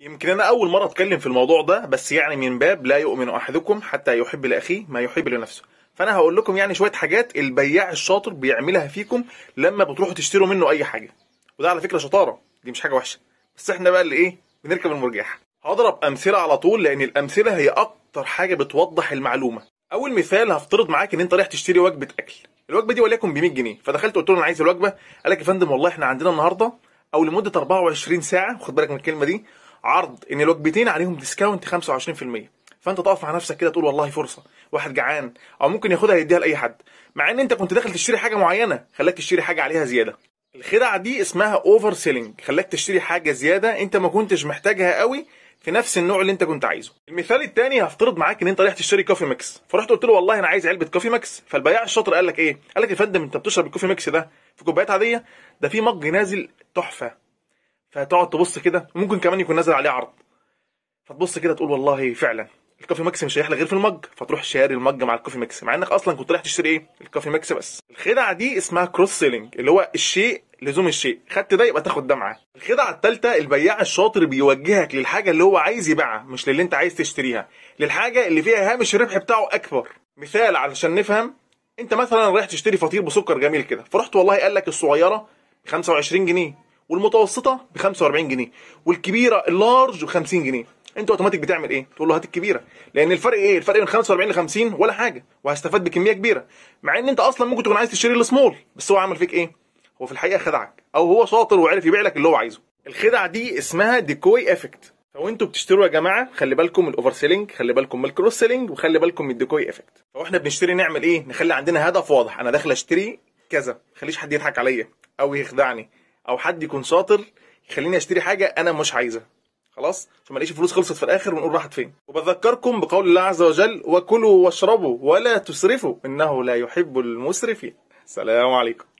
يمكن انا اول مره اتكلم في الموضوع ده بس يعني من باب لا يؤمن احدكم حتى يحب لاخيه ما يحب لنفسه فانا هقول لكم يعني شويه حاجات البياع الشاطر بيعملها فيكم لما بتروحوا تشتروا منه اي حاجه وده على فكره شطاره دي مش حاجه وحشه بس احنا بقى اللي ايه بنركب المرجحه هضرب امثله على طول لان الامثله هي اكتر حاجه بتوضح المعلومه اول مثال هفترض معاك ان انت رايح تشتري وجبه اكل الوجبه دي وليكن ب 100 جنيه فدخلت قلت له انا عايز الوجبه قال لك يا فندم والله احنا عندنا النهارده او لمده 24 ساعه خد بالك من الكلمه دي عرض ان الوجبتين عليهم ديسكاونت 25% فانت تقف مع نفسك كده تقول والله فرصه واحد جعان او ممكن ياخدها يديها لاي حد مع ان انت كنت داخل تشتري حاجه معينه خلاك تشتري حاجه عليها زياده الخدعه دي اسمها اوفر سيلينج خلاك تشتري حاجه زياده انت ما كنتش محتاجها قوي في نفس النوع اللي انت كنت عايزه المثال الثاني هفترض معاك ان انت رايح تشتري كوفي ميكس فرحت قلت له والله انا عايز علبه كوفي ميكس فالبياع الشاطر قال لك ايه قال لك يا فندم انت بتشرب الكوفي ميكس ده في كوبايات عاديه ده في مج نازل تحفه فتقعد تبص كده وممكن كمان يكون نازل عليه عرض فتبص كده تقول والله فعلا الكوفي ماكس مش هيحلى غير في المج فتروح شاري المج مع الكوفي ماكس مع انك اصلا كنت رايح تشتري ايه الكوفي ماكس بس الخدعه دي اسمها كروس سيلينج اللي هو الشيء لزوم الشيء خدت ده يبقى تاخد ده معاه الخدعه الثالثه البياع الشاطر بيوجهك للحاجه اللي هو عايز يبيعها مش للي انت عايز تشتريها للحاجه اللي فيها هامش الربح بتاعه اكبر مثال علشان نفهم انت مثلا رايح تشتري فطير بسكر جميل كده فرحت والله قال لك الصغيره ب 25 جنيه والمتوسطه ب 45 جنيه والكبيره اللارج ب 50 جنيه انت اوتوماتيك بتعمل ايه تقول له هات الكبيره لان الفرق ايه الفرق من 45 ل 50 ولا حاجه وهستفاد بكميه كبيره مع ان انت اصلا ممكن تكون عايز تشتري السمول بس هو عمل فيك ايه هو في الحقيقه خدعك او هو شاطر وعرف يبيع لك اللي هو عايزه الخدعه دي اسمها ديكوي افكت فو انتوا بتشتروا يا جماعه خلي بالكم من الاوفر سيلينج خلي بالكم من الكروس سيلينج وخلي بالكم من الديكوي افكت فو احنا بنشتري نعمل ايه نخلي عندنا هدف واضح انا داخل اشتري كذا خليش حد يضحك عليا او يخدعني او حد يكون شاطر يخليني اشتري حاجه انا مش عايزها خلاص عشان ما فلوس خلصت في الاخر ونقول راحت فين وبذكركم بقول الله عز وجل وكلوا واشربوا ولا تسرفوا انه لا يحب المسرفين سلام عليكم